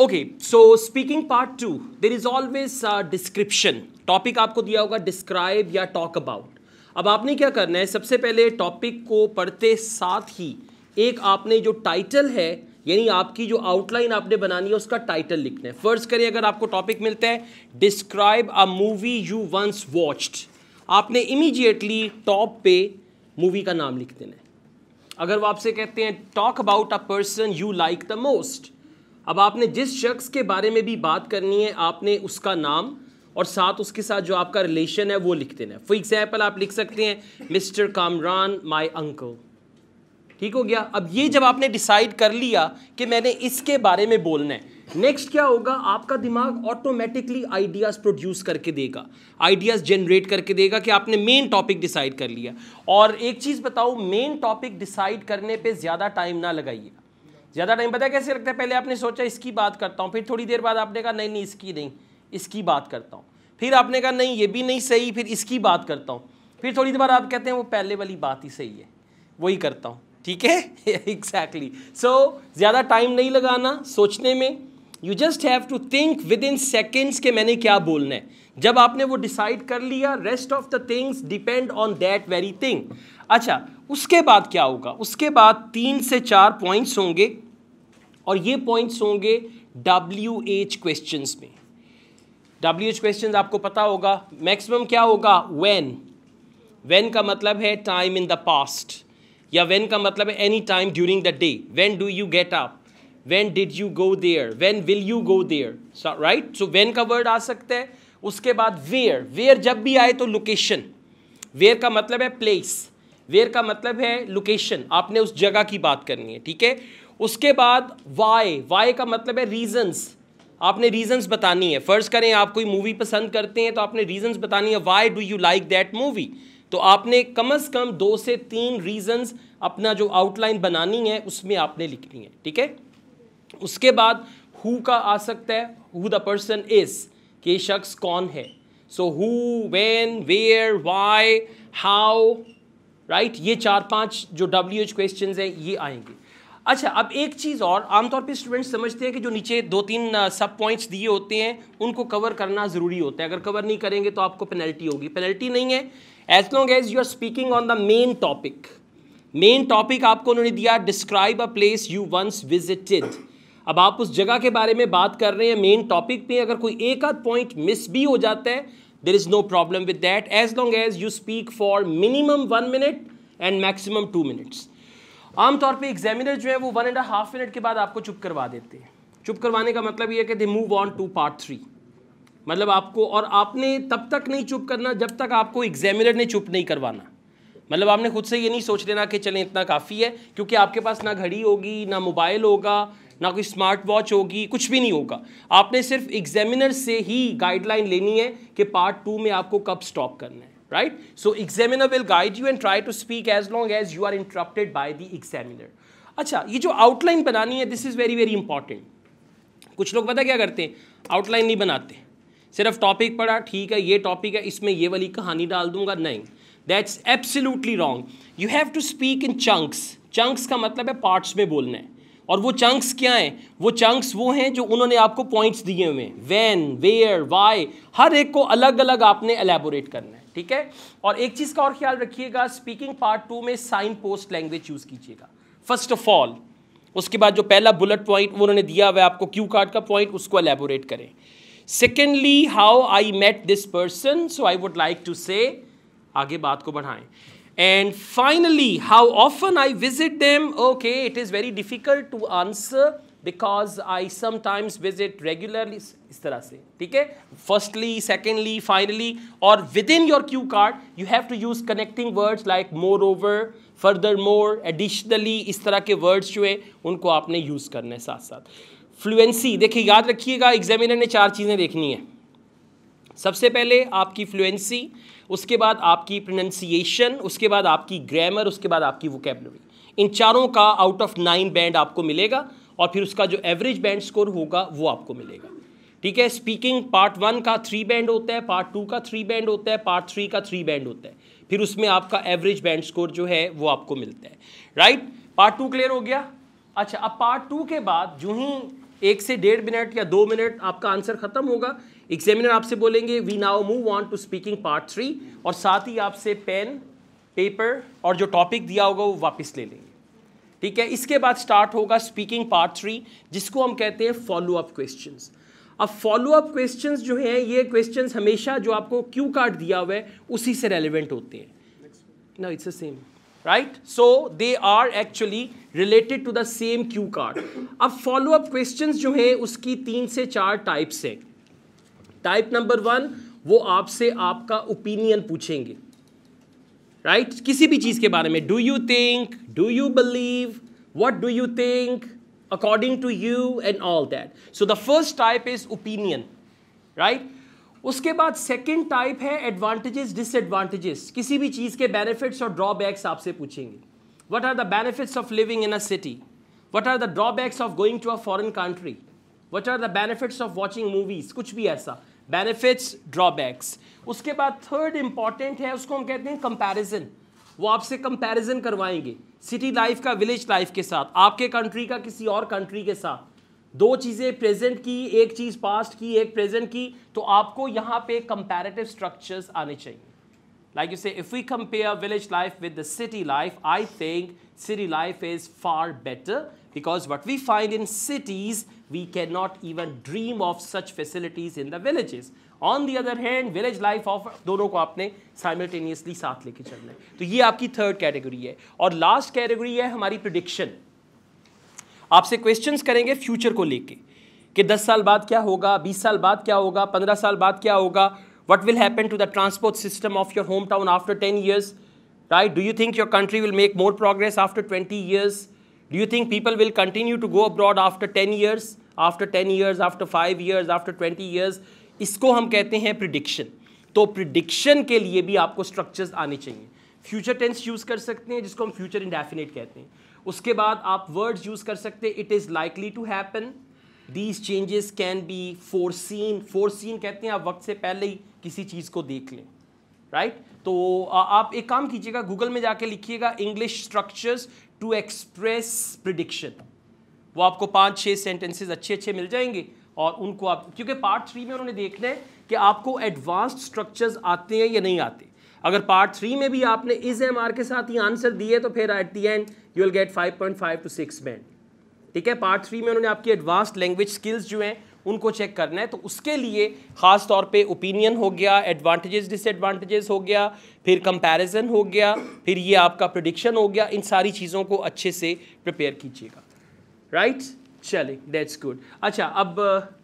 Okay so speaking part two there is always description topic आपको दिया होगा describe या टॉक अबाउट अब आपने क्या करना है सबसे पहले टॉपिक को पढ़ते साथ ही एक आपने जो टाइटल है यानी आपकी जो आउटलाइन आपने बनानी है उसका टाइटल लिखना है फर्ज करिए अगर आपको टॉपिक मिलता है describe a movie you once watched आपने इमीजिएटली टॉप पे मूवी का नाम लिख देना है अगर वो आपसे कहते हैं talk about a person you like the most अब आपने जिस शख्स के बारे में भी बात करनी है आपने उसका नाम और साथ उसके साथ जो आपका रिलेशन है वो लिख देना है फॉर एग्जाम्पल आप लिख सकते हैं मिस्टर कामरान माई अंकल ठीक हो गया अब ये जब आपने डिसाइड कर लिया कि मैंने इसके बारे में बोलना है नेक्स्ट क्या होगा आपका दिमाग ऑटोमेटिकली आइडियाज़ प्रोड्यूस करके देगा आइडियाज़ जनरेट करके देगा कि आपने मेन टॉपिक डिसाइड कर लिया और एक चीज़ बताओ मेन टॉपिक डिसाइड करने पे ज़्यादा टाइम ना लगाइए ज़्यादा टाइम पता है कैसे लगता है पहले आपने सोचा इसकी बात करता हूँ फिर थोड़ी देर बाद आपने कहा नहीं नहीं इसकी नहीं इसकी बात करता हूँ फिर आपने कहा नहीं ये भी नहीं सही फिर इसकी बात करता हूँ फिर थोड़ी देर बाद आप कहते हैं वो पहले वाली बात ही सही है वही करता हूँ ठीक है एग्जैक्टली सो ज़्यादा टाइम नहीं लगाना सोचने में you just have to think within seconds के मैंने क्या बोलना है जब आपने वो डिसाइड कर लिया rest of the things depend on that very thing अच्छा उसके बाद क्या होगा उसके बाद तीन से चार पॉइंट्स होंगे और ये पॉइंट्स होंगे डब्ल्यू एच क्वेश्चन में डब्ल्यू एच क्वेश्चन आपको पता होगा मैक्सिमम क्या होगा वैन वेन का मतलब है टाइम इन द पास्ट या वेन का मतलब है any time during the day when do you get up when did you go there when will you go there right so when का वर्ड आ सकता है उसके बाद वेयर वेयर जब भी आए तो लोकेशन वेयर का मतलब है प्लेस वेयर का मतलब है लोकेशन आपने उस जगह की बात करनी है ठीक है उसके बाद वाई वाई का मतलब है रीजन्स आपने रीजन्स बतानी है फ़र्ज करें आप कोई मूवी पसंद करते हैं तो आपने रीजन्स बतानी है why do you like that movie तो आपने कम अज़ कम दो से तीन रीजन्स अपना जो आउटलाइन बनानी है उसमें आपने लिखनी है ठीक है उसके बाद हु का आ सकता है हु द पर्सन इज के शख्स कौन है so who when where why how right ये चार पांच जो डब्ल्यू एच क्वेश्चन है ये आएंगे अच्छा अब एक चीज़ और आमतौर पे स्टूडेंट्स समझते हैं कि जो नीचे दो तीन सब पॉइंट्स दिए होते हैं उनको कवर करना ज़रूरी होता है अगर कवर नहीं करेंगे तो आपको पेनल्टी होगी पेनल्टी नहीं है as long as you are speaking on the main topic main topic आपको उन्होंने दिया describe a place you once visited अब आप उस जगह के बारे में बात कर रहे हैं मेन टॉपिक पे अगर कोई एक आध पॉइंट मिस भी हो जाता है there is no problem with that as long as you speak for minimum one minute and maximum two minutes आमतौर पे एग्जामिनर जो है वो वन एंड हाफ मिनट के बाद आपको चुप करवा देते हैं चुप करवाने का मतलब ये है कि they move on to part three मतलब आपको और आपने तब तक नहीं चुप करना जब तक आपको एग्जामिनर ने चुप नहीं करवाना मतलब आपने खुद से ये नहीं सोच लेना कि चलें इतना काफ़ी है क्योंकि आपके पास ना घड़ी होगी ना मोबाइल होगा ना कोई स्मार्ट वॉच होगी कुछ भी नहीं होगा आपने सिर्फ एग्जामिनर से ही गाइडलाइन लेनी है कि पार्ट टू में आपको कब स्टॉप करना है right so examiner will guide you and try to speak as long as you are interrupted by the examiner अच्छा ये जो आउटलाइन बनानी है this is very very important कुछ लोग पता क्या करते हैं आउटलाइन नहीं बनाते सिर्फ टॉपिक पढ़ा ठीक है ये टॉपिक है इसमें ये वाली कहानी डाल दूंगा नहीं that's absolutely wrong you have to speak in chunks chunks का मतलब है पार्ट्स में बोलना है और वो चंक्स क्या हैं वो चंक्स वो हैं जो उन्होंने आपको पॉइंट्स दिए हुए हैं वैन वेयर वाई हर एक को अलग अलग आपने एलेबोरेट करना है ठीक है और एक चीज़ का और ख्याल रखिएगा स्पीकिंग पार्ट टू में साइन पोस्ट लैंग्वेज यूज़ कीजिएगा फर्स्ट ऑफ ऑल उसके बाद जो पहला बुलेट पॉइंट उन्होंने दिया हुआ है आपको क्यू कार्ड का पॉइंट उसको एलेबोरेट करें secondly how I met this person so I would like to say आगे बात को बढ़ाएं And finally, how often I visit them? Okay, it is very difficult to answer because I sometimes visit regularly इस तरह से ठीक है firstly secondly finally और within your cue card you have to use connecting words like moreover furthermore additionally इस तरह के words जो है उनको आपने यूज़ करना है साथ साथ फ्लुएंसी देखिए याद रखिएगा एग्जामिनर ने चार चीज़ें देखनी है सबसे पहले आपकी फ्लुएंसी उसके बाद आपकी प्रोनंसिएशन उसके बाद आपकी ग्रामर उसके बाद आपकी वोकेबलरी इन चारों का आउट ऑफ नाइन बैंड आपको मिलेगा और फिर उसका जो एवरेज बैंड स्कोर होगा वो आपको मिलेगा ठीक है स्पीकिंग पार्ट वन का थ्री बैंड होता है पार्ट टू का थ्री बैंड होता है पार्ट थ्री का थ्री बैंड होता है फिर उसमें आपका एवरेज बैंड स्कोर जो है वो आपको मिलता है राइट पार्ट टू क्लियर हो गया अच्छा अब पार्ट टू के बाद जो ही एक से डेढ़ मिनट या दो मिनट आपका आंसर खत्म होगा एग्जामिनर आपसे बोलेंगे we now move on to speaking part three और साथ ही आपसे पेन पेपर और जो टॉपिक दिया होगा वो वापस ले लेंगे ठीक है इसके बाद स्टार्ट होगा स्पीकिंग पार्ट थ्री जिसको हम कहते हैं फॉलो अप क्वेश्चन अब फॉलो अप क्वेश्चन जो हैं ये क्वेश्चन हमेशा जो आपको क्यू कार्ड दिया हुआ है उसी से रेलिवेंट होते हैं ना it's a same right so they are actually related to the same cue card अब फॉलो अप क्वेश्चन जो हैं उसकी तीन से चार टाइप्स हैं टाइप नंबर वन वो आपसे आपका ओपिनियन पूछेंगे राइट right? किसी भी चीज़ के बारे में do you think do you believe what do you think according to you and all that so the first type is opinion right उसके बाद सेकेंड टाइप है एडवांटेजेस डिसएडवांटेजेस किसी भी चीज़ के बेनिफिट्स और ड्रॉबैक्स आपसे पूछेंगे what are the benefits of living in a city what are the drawbacks of going to a foreign country what are the benefits of watching movies कुछ भी ऐसा बेनिफिट्स ड्रॉबैक्स उसके बाद थर्ड इंपॉर्टेंट है उसको हम कहते हैं कंपेरिजन वो आपसे कंपेरिजन करवाएंगे सिटी लाइफ का विलेज लाइफ के साथ आपके कंट्री का किसी और कंट्री के साथ दो चीज़ें प्रेजेंट की एक चीज़ पास्ट की एक प्रेजेंट की तो आपको यहाँ पे कंपेरेटिव स्ट्रक्चर्स आने चाहिए Like you say, if we compare village life with the city life, I think city life is far better because what we find in cities, we cannot even dream of such facilities in the villages. On the other hand village life of दोनों को आपने simultaneously साथ लेके चलना है तो ये आपकी थर्ड कैटेगरी है और लास्ट कैटेगरी है हमारी प्रिडिक्शन आपसे क्वेश्चन करेंगे फ्यूचर को लेके कि 10 साल बाद क्या होगा 20 साल बाद क्या होगा 15 साल बाद क्या होगा what will happen to the transport system of your hometown after 10 years right do you think your country will make more progress after 20 years do you think people will continue to go abroad after 10 years after 10 years after 5 years after 20 years isko hum kehte hain prediction तो prediction के लिए भी आपको structures आने चाहिए future tense use कर सकते हैं जिसको हम फ्यूचर इंडेफिनेट कहते हैं उसके बाद आप वर्ड्स यूज़ कर सकते हैं it is likely to happen these changes can be foreseen foreseen कहते हैं आप वक्त से पहले ही किसी चीज़ को देख लें राइट right? तो आप एक काम कीजिएगा गूगल में जाके लिखिएगा English structures to express prediction वो आपको पाँच छः सेंटेंसेज अच्छे अच्छे मिल जाएंगे और उनको आप क्योंकि पार्ट थ्री में उन्होंने देखना है कि आपको एडवांस्ड स्ट्रक्चर्स आते हैं या नहीं आते अगर पार्ट थ्री में भी आपने इस एम आर के साथ ही आंसर दिए तो फिर at the end you will get five point five to six band ठीक है पार्ट थ्री में उन्होंने आपकी एडवांस्ड लैंग्वेज स्किल्स जो हैं उनको चेक करना है तो उसके लिए ख़ास तौर पे ओपिनियन हो गया एडवांटेजेस डिसएडवांटेजेस हो गया फिर कंपैरिजन हो गया फिर ये आपका प्रडिक्शन हो गया इन सारी चीज़ों को अच्छे से प्रिपेयर कीजिएगा राइट चले दैट्स गुड अच्छा अब